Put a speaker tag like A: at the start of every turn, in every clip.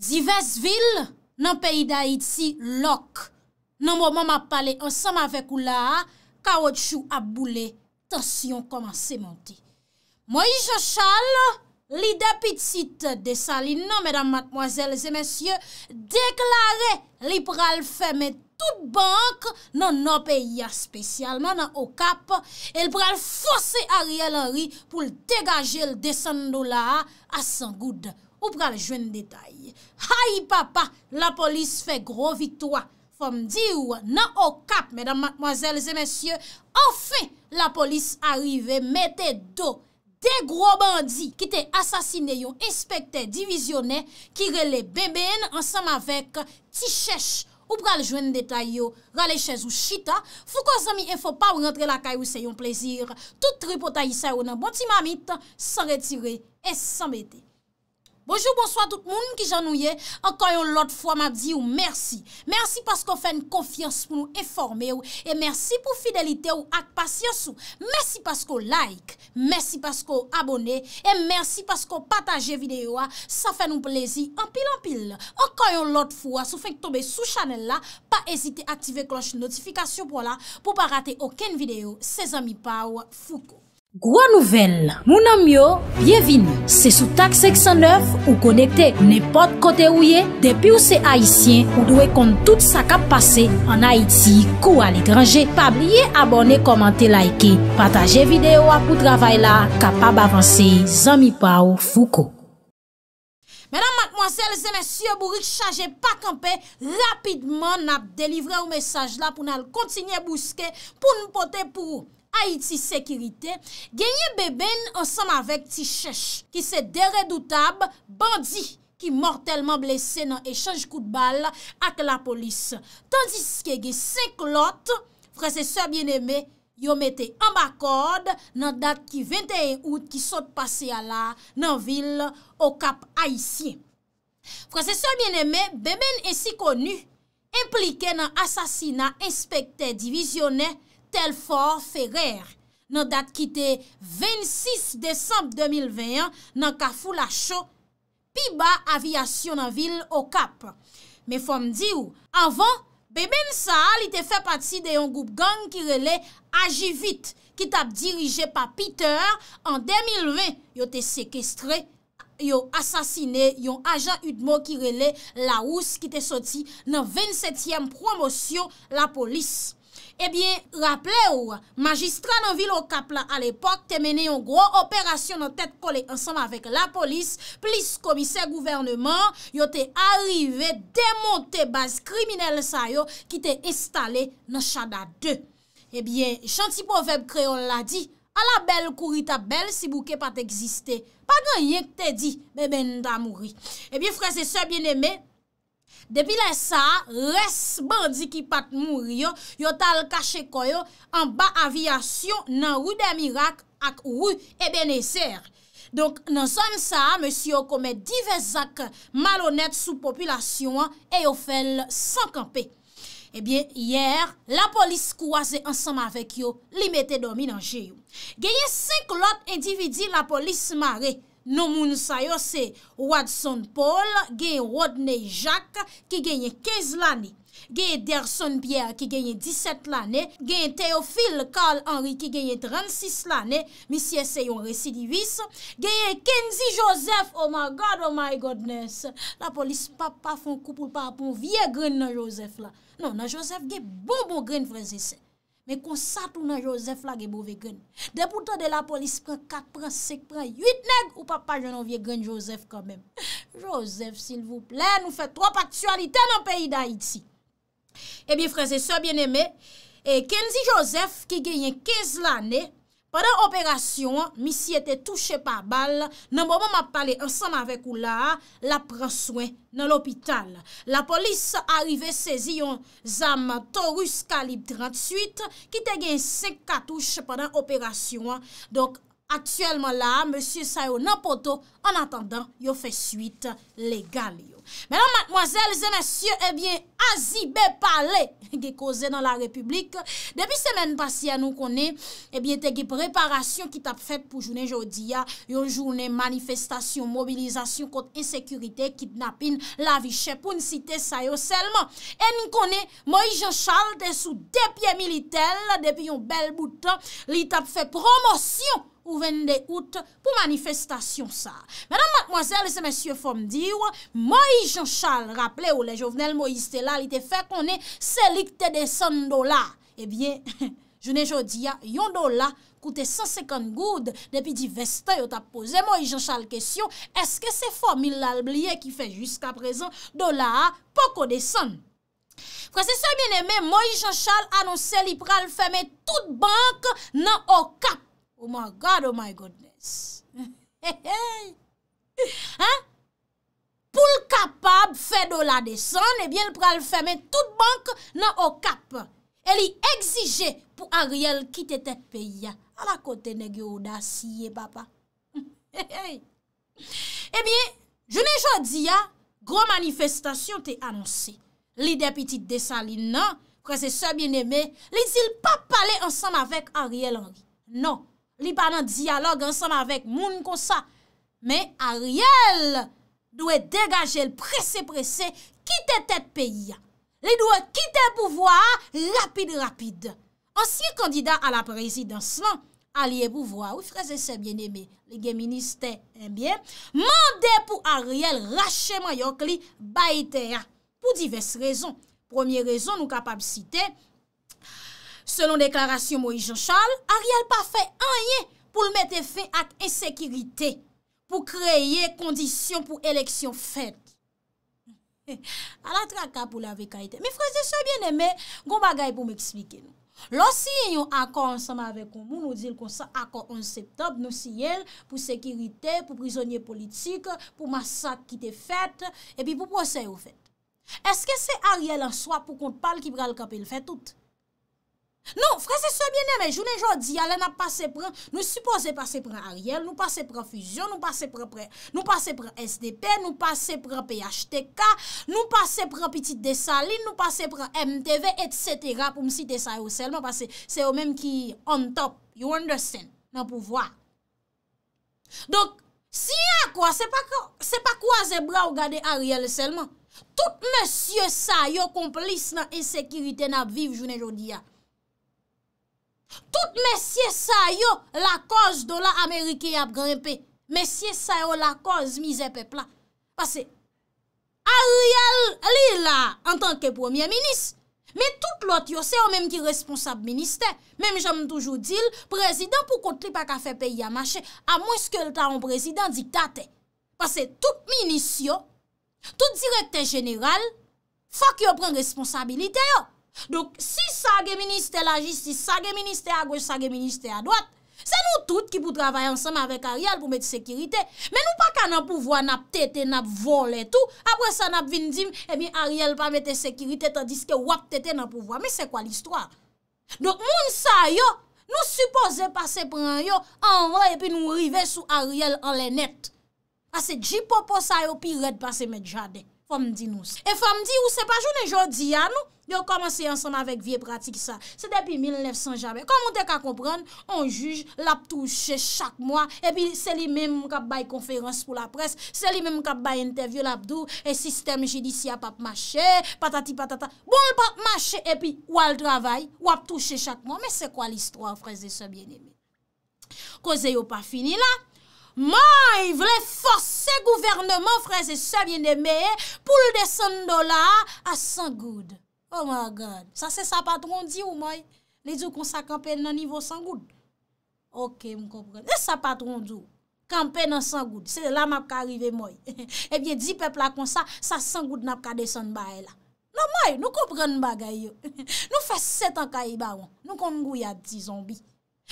A: Divers vil nan peyi da iti lok. Nan mou mou mou ap pale ansan ma vek ou la, ka wot chou ap boule, tansyon koman se monte. Mou i jachal, li depitit de sa li nan, mèdam matmoazèl, zè mèsyè, deklare li pral fèmè tout bank nan nan peyi ya spesyalman nan okap, el pral fòse a riel an ri pou l dekajè l de san do la a san gouda. Ou pral jwen detay. Hay papa, la polis fe gro vitwa. Fom di ou nan o kap, medan madmoazelze mensyo, anfe la polis arrive, mette do de gro bandi ki te asasine yon inspektè divizyonè ki rele beben ansam avek ti chèche ou pral jwen detay yon rale chèche ou chita. Fou ko zami e fò pa ou rentre la kay ou se yon plezir. Tout tri potayi sa ou nan boti mamit san retire et san bete. Ojo, bonsoy, tout moun ki jan nou ye, ankayon lot fwa ma di ou mersi. Mersi pasko fèn konfians pou nou eforme ou, e mersi pou fidelite ou ak pasyos ou. Mersi pasko like, mersi pasko abone, e mersi pasko pataje videyo a, sa fèn ou plezi anpil anpil. Ankayon lot fwa, sou fèn tobe sou chanel la, pa ezite aktive kloche notifikasyon pou la, pou pa rate oken videyo, se zami pa ou fuko. Gwa nouvel, mounan myo, byevini, se sou tak 609 ou konekte nepot kote ouye, depi ou se Haitien ou dwe kont tout sa kap pase an Haiti kou al ekranje. Pabliye abone, komante, laike, pataje videyo apou travay la, kapab avanse, zami pa ou fouko. Menan matmwansel, zene sye bourik chaje pak ampe, rapidman ap delivre ou mesaj la pou nan al kontsigne buske pou nou pote pou ou. Haïti Sekirite genye beben ansanm avèk ti chèche ki se dere doutab bandi ki mortelman blese nan échange koutbal ak la polis. Tandis ke ge senklot, frasesor Bien-Aimé yon mette ambakord nan dat ki 21 out ki sot pase ala nan vil o kap Haïtien. Frasesor Bien-Aimé, beben ensi konu implike nan asasina, inspektè, divizyonè Telfor Ferrer, nan dat ki te 26 Desembe 2021 nan Kafou Lachou, pi ba avyasyon nan vil Okap. Me fwa m di ou, avan, beben sa, li te fe pati de yon goup gang ki rele Ajivit, ki tap dirije pa Peter, an 2020, yo te sekestre, yo asasine, yon ajan Utmo ki rele Laous ki te soti nan 27e promosyon la polis. Ebyen, rappele ou, magistran nan vil ou kapla al epok te mene yon gro operasyon nan tet kole ansanm avek la polis, plis komise gouvernement, yo te arrive, demonte baz kriminel sa yo ki te estale nan chada 2. Ebyen, chantipo veb kreon la di, ala bel kouri ta bel si bouke pat egziste, pa gen yon te di, bebe nda mouri. Ebyen, freze se bieneme, Depi la sa, res bandi ki pat mouri yo, yo tal kache koyo an ba avyasyon nan rou demirak ak rou ebenezer. Donk nan zon sa, monsi yo kome divezak malonet sou populasyon e yo fel sankampe. Ebyen, yer, la polis kouaze ansam avek yo, li mette domi nan jeyou. Genye 5 lot endividi la polis mare. Nou moun sa yo se Watson Paul, gen Rodney Jacques ki genye 15 lani, gen Derson Pierre ki genye 17 lani, gen Teofil Karl-Henri ki genye 36 lani, misye se yon residi 8, genye Kenzi Joseph, oh my god, oh my godness, la polis pa pa fon koupou pa pon vie grin nan Joseph la. Non nan Joseph genye bon bon grin vreze se. Men konsatou nan Joseph la gen bove gen. Depoutant de la polis pren 4 pren, 5 pren, 8 pren. Ou pa pa jenon vie gen Joseph kan men? Joseph, sil vou ple, nou fe trop aktualite nan peyi d'Haïti. Ebi, eh freze, so bien eme, eh, kenzi Joseph ki genyen 15 l'anè, Pendan operasyon, misi ete touche pa bal, nan bo bon ma pale ansan avek ou la, la pren souen nan l'opital. La polis arive sezi yon zam Taurus Kalib 38, ki te gen se katouche pendant operasyon. Donk, atyelman la, monsi sa yo nan poto, an attendant, yo fe suite legal yo. Menan matmoazèl, zè mèsyè, ebyen azibè pale ge koze nan la republik. Depi semen pasi an nou konè, ebyen eh te ge preparasyon ki tap fè pou jounè jodi ya, yon jounè manifestasyon mobilizasyon kont insekürite kitnapin la vi chèpoun site sa yo selman. En konè moi jen chal te sou depye militel, depi yon bel boutan li tap fè promosyon ou ven de out pou manifestasyon sa. Menan matmoazèl, zè mèsyè fòm diwa, moi Jean Charles rappele ou le jovenel Moïse te la li te fe konen selik te deson do la. Ebyen, jounen jodi ya, yon do la koute 150 goud, depi di veste yo ta pose, Moïse Jean Charles kesyon, eske se fomil albliye ki fe jusqu'a prezon do la poko deson. Fwese se mene me, Moïse Jean Charles anonsel li pral feme tout bank nan o kap. Oh my God, oh my Godness. He he. He he. pou l kapab fè do la desan, e eh bie l pral fèmè tout bank nan o kap, e li egzije pou Ariel ki tè tè pè ya. A la kote negyo ou da siye, papa. E eh bie, jounè jò di ya, gro manifestasyon tè anonsè. Li depitit desan li nan, kwa se sè bien emè, li zil pa pale ansan avèk Ariel an. Non, li pa nan diyalog ansan avèk moun kon sa. Me, Ariel! dwe degaje l presse presse, kite tet peyi ya. Li dwe kite pou vwa rapide rapide. Ansiye kandida a la prezidansman, a liye pou vwa, ou fraze se bien ebe, li gen minister en eh bien, mande pou Ariel rache mayok li baite ya. Pou divers rezon. Premier rezon nou kapab site, selon deklarasyon Moïse Jean Charles, Ariel pa fe anye pou l mette fe ak esekirite ya. pou kreye kondisyon pou eleksyon fèt. A la traka pou la vekaite. Mi freze sou bien eme, gom bagay pou m'eksplike nou. Lo si yon akon ansama avek koumou, nou dil kon sa akon 11 septembre, nou si yon pou sekirite, pou prizonye politik, pou masak ki te fèt, epi pou posey ou fèt. Eske se a riel answa pou kontpal ki pral kapel fèt toute? Nou, fwese soubyenem, jounen jodi, alè na pase pran, nou suppose pase pran Ariel, nou pase pran Fusion, nou pase pran SDP, nou pase pran PHTK, nou pase pran Petite Desaline, nou pase pran MTV, etc. Pou msi te sa yo selman, pase se yo menm ki on top, you understand, nan pou vwa. Donk, si ya kwa, se pa kwa zebra ou gade Ariel selman, tout msye sa yo komplis nan esekirite nan viv jounen jodi ya. Tout mesye sa yo la koz do la Amerike ap grimpe. Mesye sa yo la koz mize pepla. Pase, Ariel li la an tanke premier minis. Me tout lot yo se yo menm ki responsab minister. Menm jaman toujou dil, prezident pou kontli pa ka fe peyi a mache. A mwen ske lta an prezident dik date. Pase, tout minis yo, tout direkte general, fak yo pren responsabilite yo. Donk si sage ministè la jistis, sage ministè a goy, sage ministè a doat, se nou tout ki pou travaye ansame avek Ariel pou mette sekirite, men nou pa ka nan pouvoa nap tete, nap vole etou, apres sa nap vindim, emi eh Ariel pa mette sekirite tandis ke wap tete nan pouvoa, men se kwa l'istwa? Donk moun sa yo, nou suppose pase pran yo, anre epi nou rive sou Ariel anle net, ase dji popo sa yo pi red pase medja dek. Fom di nou se. E fom di ou se pa jounen jodi ya nou, yo koman se yon son avèk vie pratik sa. Se depi 1900 jamè. Koman te ka kompran, on juj l ap touche chak mwa, epi se li mèm mkab bay konferans pou la pres, se li mèm mkab bay interview l ap dou, e sistem jidisi ap ap mache, patati patata, bon l e ap mache, epi wap travay, wap touche chak mwa. Mè se kwa l istro a frez de se bien emi? Koze yo pa fini la, mwa yi vle fos, Gouvernement freze se vye ne meye Poul de san dola A san non, goud Sa se sa patron di ou mwen Le di ou kon sa kampen nan nivou san goud Ok mwen komprene Sa patron di ou kampen nan san goud Se la map ka arrive mwen Ebyen di pepla kon sa Sa san goud nap ka desen baye la Non mwen nou komprene bagay yo Nou fase setan kayi ba wan Nou kon mwen kouyat di zombi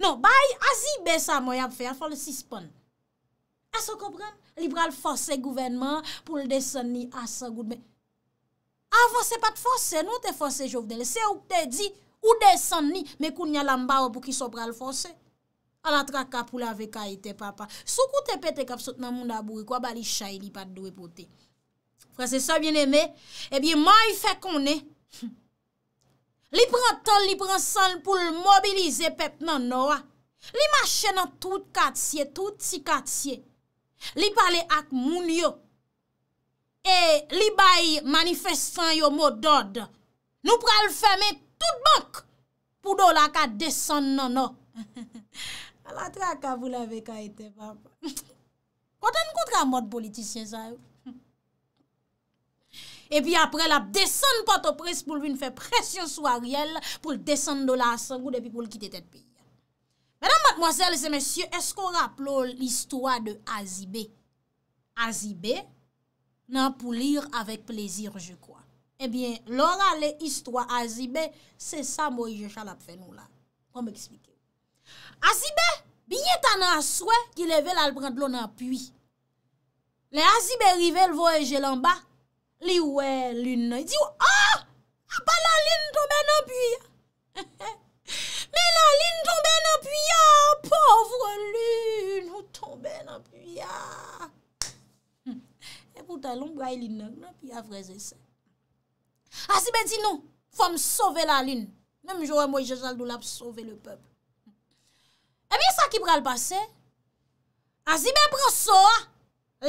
A: Non baye azi be sa mwen ap fe A fol si spon A sa kompran? Li pral fose gouvenman pou l de san ni a sa goutbe. A fose pat fose, nou te fose jovdele. Se ou te di ou de san ni, me koun nyalan ba ou pou ki so pral fose. An atra kap ou la veka ite papa. Sou kou te pete kap sot nan moun da bouri, kwa eh ba li chay li pat dwe pote. Fransese, sa bien eme, ebi man yi fe konen. Li pran ton, li pran san pou l mobilize pep nan nwa. Non, ah. Li mache nan tout katye, tout si katye. Li pale ak moun yo, e li bay manifestan yo mo dod, nou pral feme tout bank pou do la ka desen nono. A la tra ka bou la ve ka ete, papa. Konten kontra mod politisyen sa yo. E pi apre la desen poto pres pou vin fe presyon sou a riel pou desen do la sangou de pi pou li kite tet pi. Madame, mademoiselles et messieurs, est-ce qu'on rappeleau l'histoire de Azibé? Azibé, nan pou lire avec plaisir, je crois. Eh bien, l'oral et l'histoire Azibé, c'est ça, moi, je chalap fè nous, là. On m'explique. Azibé, biye tan an souè ki le ve l'albrend l'on apuy. Le Azibé rive l'vojè l'an ba, li ouè l'un nan. Di ou, ah, apal ah, l'an l'un to men apuy, he he. Alin tombe nan puya Povre alin Ou tombe nan puya hmm. E pouta lom bra ilin nan Nan piya freze se Asi ah, be di nou Fom sove alin Mem jowè mwen jezal dou la psove le pep E eh mi sa ki pral base Asi ah, be proso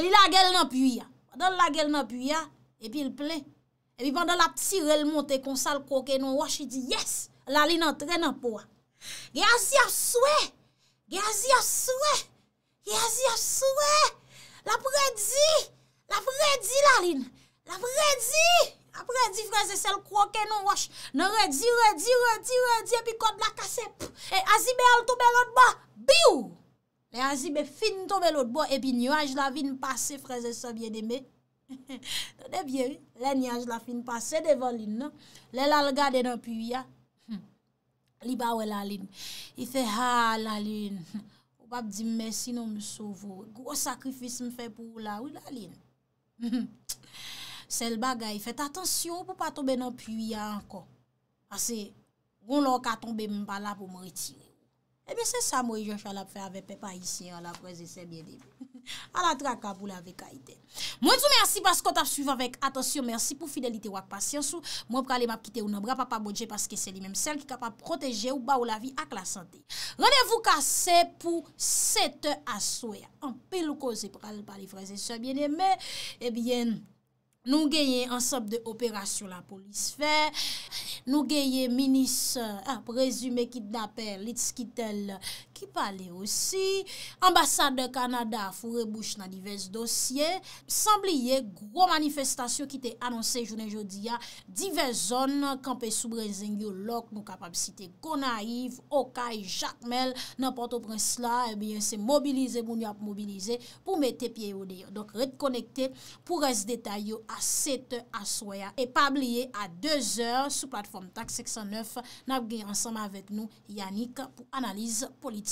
A: Li la gel nan puya Padol la gel nan puya E pi plen E pi pandan la psi rel monte Kon sal koke non wache Di yes Alin antre nan poa Gè azi a souè, gè azi a souè, gè azi a souè, la vredi, la vredi la lin, la vredi, non, la vredi freze sel kwoke nou wosh, nan redi, redi, redi, redi, epi kod la kasep, e azi be al tobe lotbo, biou, le azi be fin tobe lotbo, epi nyonj la vin pase freze se vye de me, de bye, le nyonj la fin pase devon lin, le lal gade nan piou ya, Li bawe laline, i fe ha laline, ou bab di mersi nou m souvo, gros sakrifis m fe pou ou la, ou laline. Sel bagay, fet atensyon pou pa tombe nan piya anko, pase goun lor ka tombe m bala pou m retiwi. E bè se sa mwen jen fè la fè avè pepa isi an la prese se mwen e bè. A la traka pou la vè kaite. Mwen sou mè asipas kont ap suiv avèk. Atosyon mè asipou fidelite wak pasyansou. Mwen pralè map kite ou nan bra pa pa bodje paske se li menm sel ki ka pa proteje ou ba ou la vi ak la sante. Renevou ka se pou sete aswe. An pelou ko se pralè pali prese se mwen e mè. E bè... Nou genye ansap de operasyon la polis fè, nou genye minis ap ah, rezume kit da pèl, lits kit el, ki pale osi. Ambassade de Kanada foure bouche nan divers dosye. Sambliye, gro manifestasyon ki te anonsen jounen jodi ya, divers zon kanpe soubrezeng yo lok nou kapab si te konayiv, okay, jakmel, nanpato prens la, ebyen eh se mobilize, moun yap mobilize pou mette pie yo deyo. Donk, retkonekte pou res detay yo a set aswaya. E pabliye a 2 or sou platform TAK 609 nanp gey ansama avet nou Yannick pou analize politik.